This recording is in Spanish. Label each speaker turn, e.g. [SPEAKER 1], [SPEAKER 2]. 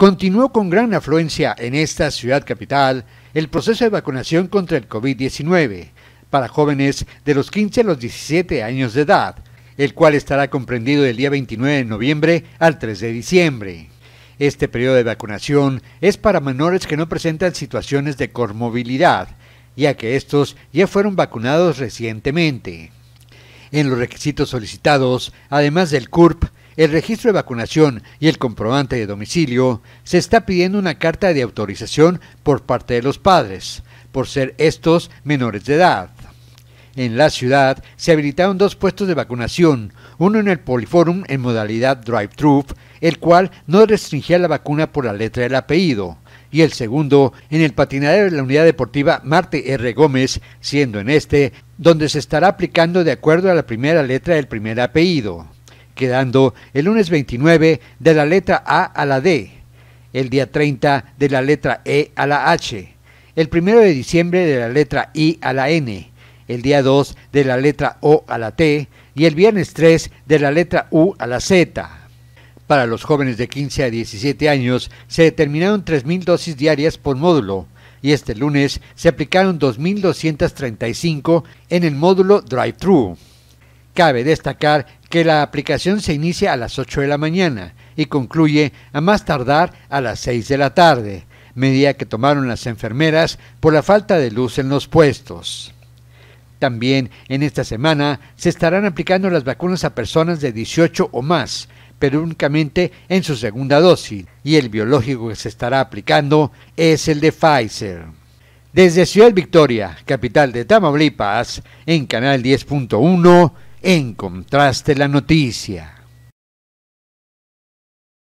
[SPEAKER 1] Continuó con gran afluencia en esta ciudad capital el proceso de vacunación contra el COVID-19 para jóvenes de los 15 a los 17 años de edad, el cual estará comprendido del día 29 de noviembre al 3 de diciembre. Este periodo de vacunación es para menores que no presentan situaciones de comorbilidad, ya que estos ya fueron vacunados recientemente. En los requisitos solicitados, además del CURP, el registro de vacunación y el comprobante de domicilio, se está pidiendo una carta de autorización por parte de los padres, por ser estos menores de edad. En la ciudad se habilitaron dos puestos de vacunación, uno en el Poliforum en modalidad drive-thru, el cual no restringía la vacuna por la letra del apellido, y el segundo en el patinadero de la unidad deportiva Marte R. Gómez, siendo en este donde se estará aplicando de acuerdo a la primera letra del primer apellido quedando el lunes 29 de la letra A a la D, el día 30 de la letra E a la H, el 1 de diciembre de la letra I a la N, el día 2 de la letra O a la T y el viernes 3 de la letra U a la Z. Para los jóvenes de 15 a 17 años se determinaron 3.000 dosis diarias por módulo y este lunes se aplicaron 2.235 en el módulo Drive-Thru. Cabe destacar que la aplicación se inicia a las 8 de la mañana y concluye a más tardar a las 6 de la tarde, medida que tomaron las enfermeras por la falta de luz en los puestos. También en esta semana se estarán aplicando las vacunas a personas de 18 o más, pero únicamente en su segunda dosis, y el biológico que se estará aplicando es el de Pfizer. Desde Ciudad Victoria, capital de Tamaulipas, en Canal 10.1, Encontraste la noticia.